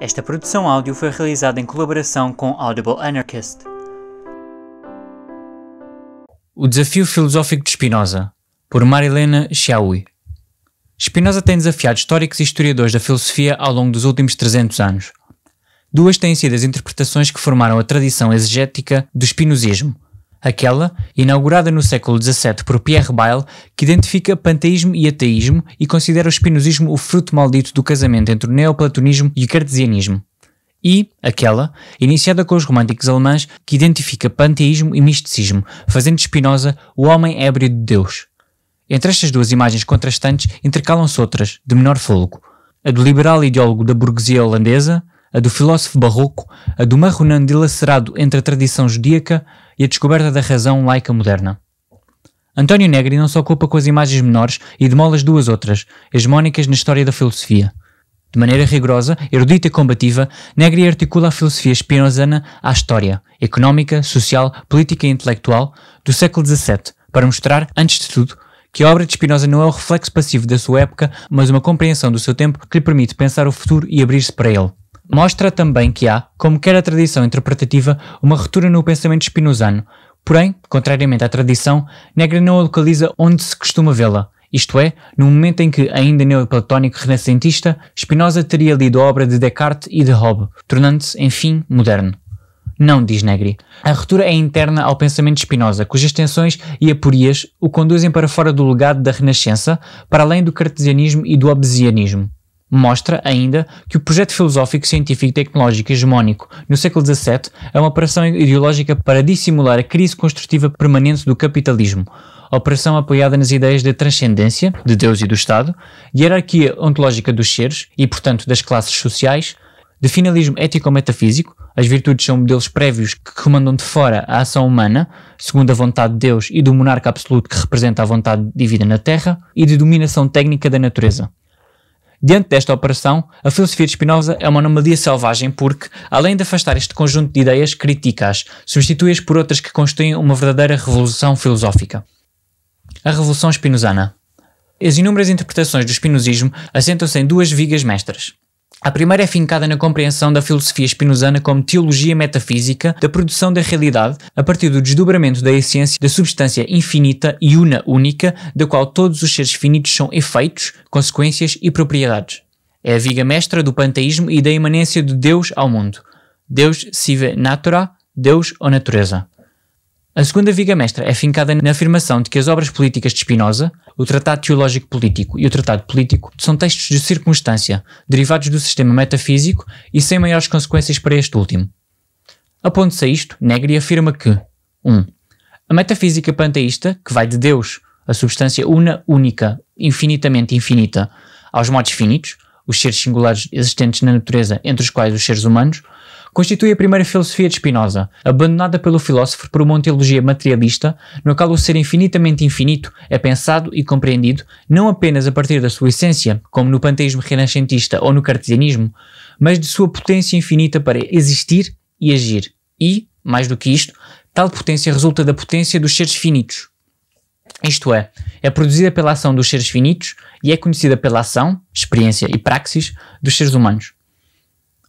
Esta produção áudio foi realizada em colaboração com Audible Anarchist. O Desafio Filosófico de Spinoza, por Marilena Xiaoi. Spinoza tem desafiado históricos e historiadores da filosofia ao longo dos últimos 300 anos. Duas têm sido as interpretações que formaram a tradição exegética do spinozismo, aquela, inaugurada no século XVII por Pierre Bayle, que identifica panteísmo e ateísmo e considera o espinosismo o fruto maldito do casamento entre o neoplatonismo e o cartesianismo. E aquela, iniciada com os românticos alemães, que identifica panteísmo e misticismo, fazendo de Spinoza o homem ébrio de Deus. Entre estas duas imagens contrastantes intercalam-se outras, de menor fôlego. A do liberal ideólogo da burguesia holandesa, a do filósofo barroco, a do marronão dilacerado entre a tradição judíaca, e a descoberta da razão laica moderna. António Negri não se ocupa com as imagens menores e demola as duas outras, hegemónicas na história da filosofia. De maneira rigorosa, erudita e combativa, Negri articula a filosofia espinozana à história, económica, social, política e intelectual, do século XVII, para mostrar, antes de tudo, que a obra de Spinoza não é o reflexo passivo da sua época, mas uma compreensão do seu tempo que lhe permite pensar o futuro e abrir-se para ele mostra também que há, como quer a tradição interpretativa, uma ruptura no pensamento espinozano, porém, contrariamente à tradição, Negra não a localiza onde se costuma vê-la, isto é, no momento em que, ainda neoplatónico renascentista, Spinoza teria lido a obra de Descartes e de Hobbes, tornando-se, enfim, moderno. Não, diz Negri. A ruptura é interna ao pensamento de Spinoza, cujas tensões e aporias o conduzem para fora do legado da Renascença, para além do cartesianismo e do hobbesianismo mostra ainda que o projeto filosófico, científico e tecnológico hegemónico no século XVII é uma operação ideológica para dissimular a crise construtiva permanente do capitalismo, operação apoiada nas ideias de transcendência, de Deus e do Estado, de hierarquia ontológica dos seres e, portanto, das classes sociais, de finalismo ético-metafísico, as virtudes são modelos prévios que comandam de fora a ação humana, segundo a vontade de Deus e do monarca absoluto que representa a vontade divina na Terra, e de dominação técnica da natureza. Diante desta operação, a filosofia de Spinoza é uma anomalia selvagem porque, além de afastar este conjunto de ideias, critica-as, substitui-as por outras que constituem uma verdadeira revolução filosófica. A Revolução Spinozana As inúmeras interpretações do Spinozismo assentam-se em duas vigas mestras. A primeira é fincada na compreensão da filosofia espinosana como teologia metafísica da produção da realidade a partir do desdobramento da essência da substância infinita e una única, da qual todos os seres finitos são efeitos, consequências e propriedades. É a viga mestra do panteísmo e da imanência de Deus ao mundo. Deus sive natura, Deus ou natureza. A segunda viga mestra é fincada na afirmação de que as obras políticas de Spinoza, o Tratado Teológico Político e o Tratado Político, são textos de circunstância, derivados do sistema metafísico e sem maiores consequências para este último. Aponte-se a isto, Negri afirma que 1. Um, a metafísica panteísta, que vai de Deus, a substância una, única, infinitamente infinita, aos modos finitos, os seres singulares existentes na natureza, entre os quais os seres humanos, constitui a primeira filosofia de Spinoza, abandonada pelo filósofo por uma ontologia materialista, no qual o ser infinitamente infinito é pensado e compreendido não apenas a partir da sua essência, como no panteísmo renascentista ou no cartesianismo, mas de sua potência infinita para existir e agir. E, mais do que isto, tal potência resulta da potência dos seres finitos. Isto é, é produzida pela ação dos seres finitos e é conhecida pela ação, experiência e praxis dos seres humanos.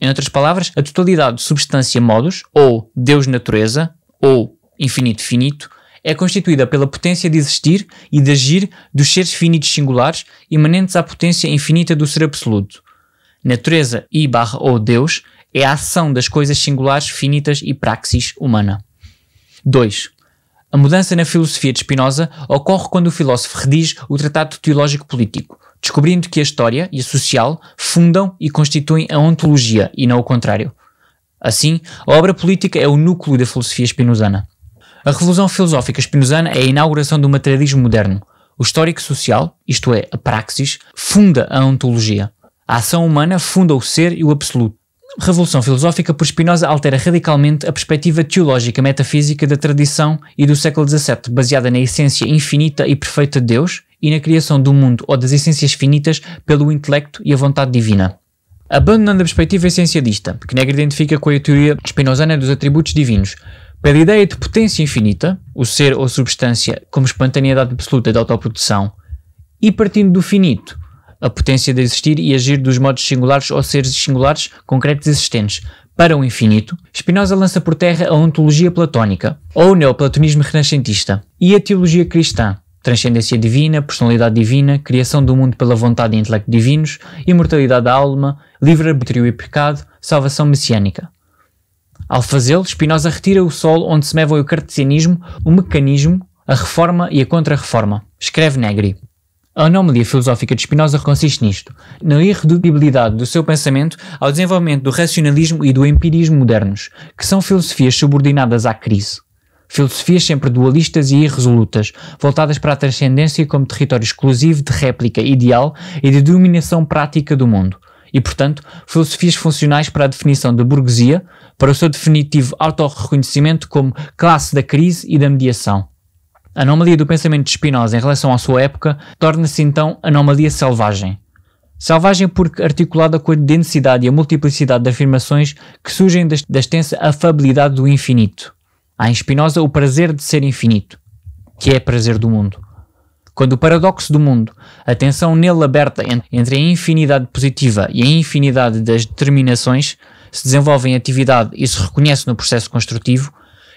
Em outras palavras, a totalidade de substância-modos, ou Deus-natureza, ou infinito-finito, é constituída pela potência de existir e de agir dos seres finitos singulares imanentes à potência infinita do ser absoluto. Natureza e barra ou Deus é a ação das coisas singulares, finitas e praxis humana. 2. A mudança na filosofia de Spinoza ocorre quando o filósofo rediz o Tratado Teológico Político, descobrindo que a história e a social fundam e constituem a ontologia e não o contrário. Assim, a obra política é o núcleo da filosofia spinozana. A revolução filosófica spinozana é a inauguração do materialismo moderno. O histórico social, isto é, a praxis, funda a ontologia. A ação humana funda o ser e o absoluto. revolução filosófica por Spinoza altera radicalmente a perspectiva teológica metafísica da tradição e do século XVII, baseada na essência infinita e perfeita de Deus e na criação do mundo ou das essências finitas pelo intelecto e a vontade divina. Abandonando a perspectiva essencialista, que Negri identifica com a teoria spinozana né, dos atributos divinos, pela ideia de potência infinita, o ser ou substância como espontaneidade absoluta de autoprodução, e partindo do finito, a potência de existir e agir dos modos singulares ou seres singulares concretos existentes, para o infinito, Spinoza lança por terra a ontologia platónica, ou o neoplatonismo renascentista, e a teologia cristã, transcendência divina, personalidade divina, criação do mundo pela vontade e intelecto divinos, imortalidade da alma, livre-arbítrio e pecado, salvação messiânica. Ao fazê-lo, Spinoza retira o sol onde se mevam o cartesianismo, o mecanismo, a reforma e a contra-reforma. Escreve Negri. A anomalia filosófica de Spinoza consiste nisto, na irredutibilidade do seu pensamento ao desenvolvimento do racionalismo e do empirismo modernos, que são filosofias subordinadas à crise. Filosofias sempre dualistas e irresolutas, voltadas para a transcendência como território exclusivo de réplica ideal e de dominação prática do mundo. E, portanto, filosofias funcionais para a definição da burguesia, para o seu definitivo autorreconhecimento como classe da crise e da mediação. A anomalia do pensamento de Spinoza em relação à sua época torna-se então anomalia selvagem. Selvagem porque articulada com a densidade e a multiplicidade de afirmações que surgem da extensa afabilidade do infinito. Há em Spinoza o prazer de ser infinito, que é prazer do mundo. Quando o paradoxo do mundo, a tensão nele aberta entre a infinidade positiva e a infinidade das determinações, se desenvolve em atividade e se reconhece no processo construtivo,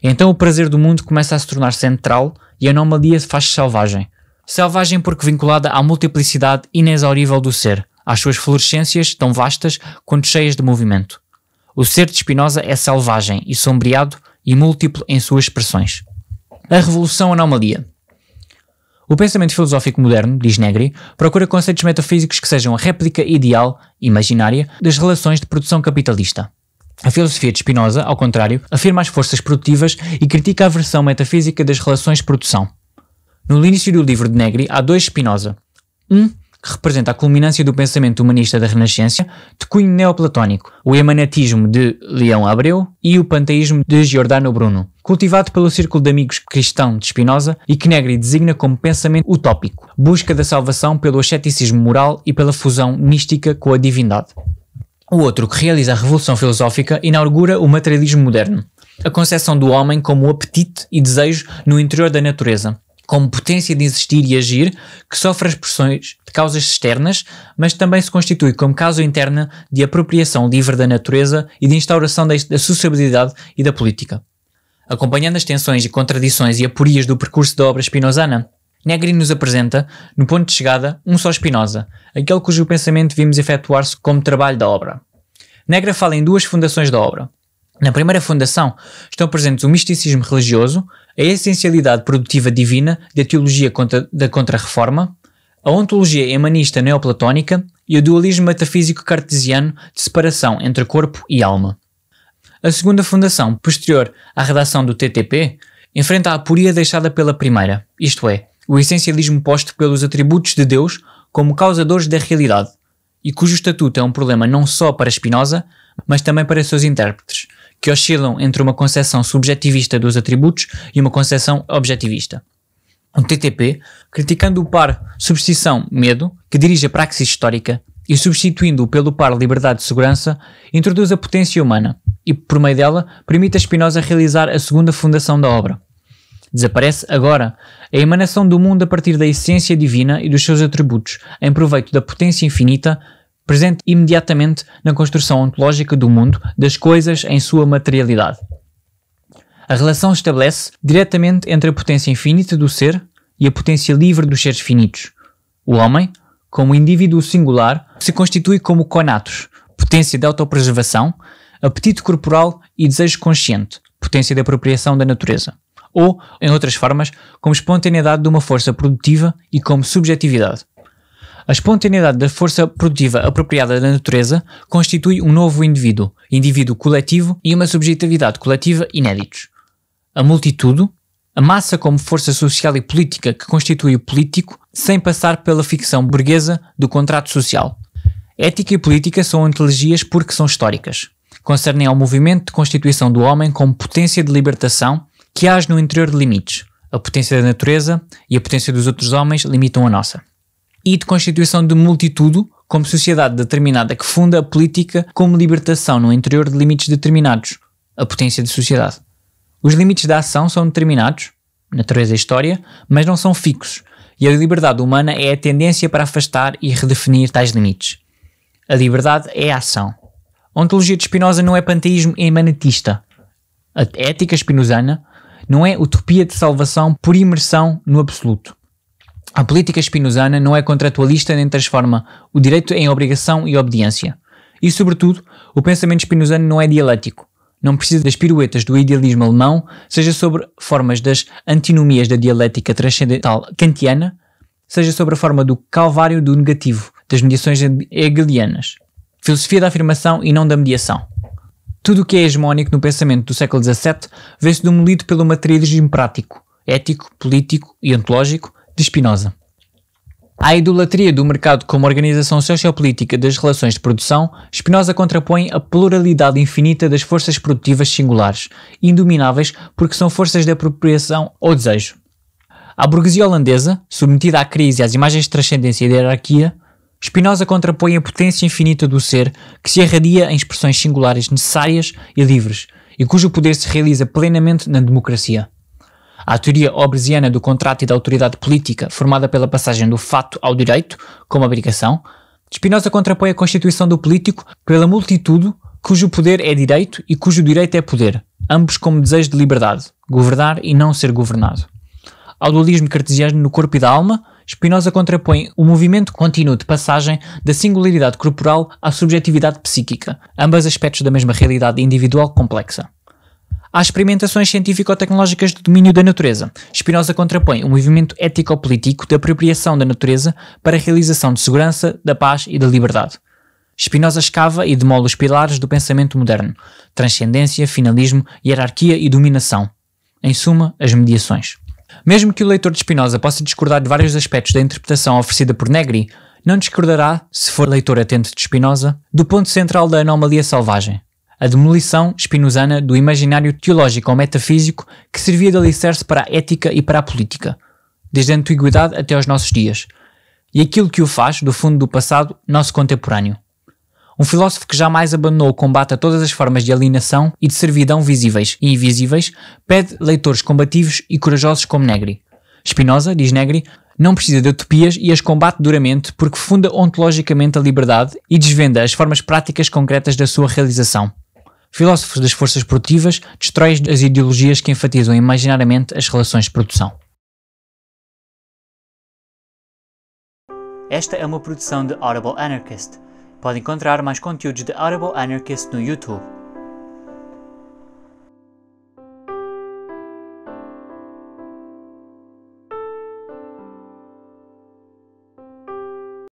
então o prazer do mundo começa a se tornar central e a anomalia faz selvagem. Selvagem porque vinculada à multiplicidade inexaurível do ser, às suas florescências tão vastas quanto cheias de movimento. O ser de Spinoza é selvagem e sombreado e múltiplo em suas expressões. A revolução anomalia. O pensamento filosófico moderno, diz Negri, procura conceitos metafísicos que sejam a réplica ideal, imaginária, das relações de produção capitalista. A filosofia de Spinoza, ao contrário, afirma as forças produtivas e critica a versão metafísica das relações de produção. No início do livro de Negri há dois Spinoza. Um que representa a culminância do pensamento humanista da Renascença, de cunho neoplatónico, o emanatismo de Leão Abreu e o panteísmo de Giordano Bruno, cultivado pelo círculo de amigos cristão de Spinoza e que Negri designa como pensamento utópico, busca da salvação pelo asceticismo moral e pela fusão mística com a divindade. O outro, que realiza a Revolução Filosófica, inaugura o materialismo moderno, a concepção do homem como apetite e desejo no interior da natureza, como potência de existir e agir, que sofre as pressões de causas externas, mas também se constitui como causa interna de apropriação livre da natureza e de instauração da sociabilidade e da política. Acompanhando as tensões e contradições e aporias do percurso da obra spinozana, Negri nos apresenta, no ponto de chegada, um só Spinoza, aquele cujo pensamento vimos efetuar-se como trabalho da obra. Negra fala em duas fundações da obra. Na primeira fundação estão presentes o misticismo religioso, a essencialidade produtiva divina da teologia contra, da Contra-Reforma, a ontologia emanista neoplatónica e o dualismo metafísico cartesiano de separação entre corpo e alma. A segunda fundação, posterior à redação do TTP, enfrenta a aporia deixada pela primeira, isto é, o essencialismo posto pelos atributos de Deus como causadores da realidade, e cujo estatuto é um problema não só para Spinoza, mas também para seus intérpretes que oscilam entre uma concepção subjetivista dos atributos e uma concepção objetivista. O TTP, criticando o par superstição-medo, que dirige a praxis histórica, e substituindo-o pelo par liberdade-segurança, introduz a potência humana e, por meio dela, permite a Spinoza realizar a segunda fundação da obra. Desaparece agora a emanação do mundo a partir da essência divina e dos seus atributos, em proveito da potência infinita presente imediatamente na construção ontológica do mundo, das coisas em sua materialidade. A relação estabelece diretamente entre a potência infinita do ser e a potência livre dos seres finitos. O homem, como indivíduo singular, se constitui como conatos, potência de autopreservação, apetite corporal e desejo consciente, potência de apropriação da natureza. Ou, em outras formas, como espontaneidade de uma força produtiva e como subjetividade. A espontaneidade da força produtiva apropriada da natureza constitui um novo indivíduo, indivíduo coletivo e uma subjetividade coletiva inéditos. A multitude, a massa como força social e política que constitui o político, sem passar pela ficção burguesa do contrato social. Ética e política são ontologias porque são históricas. Concernem ao movimento de constituição do homem como potência de libertação que age no interior de limites. A potência da natureza e a potência dos outros homens limitam a nossa e de constituição de multitude como sociedade determinada que funda a política como libertação no interior de limites determinados, a potência de sociedade. Os limites da ação são determinados, natureza e história, mas não são fixos, e a liberdade humana é a tendência para afastar e redefinir tais limites. A liberdade é a ação. A ontologia de Spinoza não é panteísmo emanatista. A ética spinozana não é utopia de salvação por imersão no absoluto. A política espinosana não é contratualista nem transforma o direito em obrigação e obediência. E, sobretudo, o pensamento espinosano não é dialético. Não precisa das piruetas do idealismo alemão, seja sobre formas das antinomias da dialética transcendental kantiana, seja sobre a forma do calvário do negativo, das mediações hegelianas. Filosofia da afirmação e não da mediação. Tudo o que é hegemónico no pensamento do século XVII vê-se demolido pelo materialismo prático, ético, político e ontológico de Spinoza. À idolatria do mercado como organização sociopolítica das relações de produção, Spinoza contrapõe a pluralidade infinita das forças produtivas singulares, indomináveis porque são forças de apropriação ou desejo. A burguesia holandesa, submetida à crise e às imagens de transcendência e de hierarquia, Spinoza contrapõe a potência infinita do ser que se irradia em expressões singulares necessárias e livres, e cujo poder se realiza plenamente na democracia. A teoria obresiana do contrato e da autoridade política, formada pela passagem do fato ao direito, como obrigação, Spinoza contrapõe a constituição do político pela multitude cujo poder é direito e cujo direito é poder, ambos como desejo de liberdade, governar e não ser governado. Ao dualismo cartesiano no corpo e da alma, Spinoza contrapõe o movimento contínuo de passagem da singularidade corporal à subjetividade psíquica, ambas aspectos da mesma realidade individual complexa às experimentações científico-tecnológicas do domínio da natureza. Spinoza contrapõe o movimento ético-político da apropriação da natureza para a realização de segurança, da paz e da liberdade. Spinoza escava e demola os pilares do pensamento moderno: transcendência, finalismo, hierarquia e dominação. Em suma, as mediações. Mesmo que o leitor de Spinoza possa discordar de vários aspectos da interpretação oferecida por Negri, não discordará, se for leitor atento de Spinoza, do ponto central da anomalia selvagem, a demolição spinozana do imaginário teológico ou metafísico que servia de alicerce para a ética e para a política, desde a antiguidade até aos nossos dias, e aquilo que o faz, do fundo do passado, nosso contemporâneo. Um filósofo que jamais abandonou o combate a todas as formas de alienação e de servidão visíveis e invisíveis, pede leitores combativos e corajosos como Negri. Spinoza, diz Negri, não precisa de utopias e as combate duramente porque funda ontologicamente a liberdade e desvenda as formas práticas concretas da sua realização filósofos das forças produtivas, destrói as ideologias que enfatizam imaginariamente as relações de produção. Esta é uma produção de Audible Anarchist. Pode encontrar mais conteúdos de Audible Anarchist no YouTube.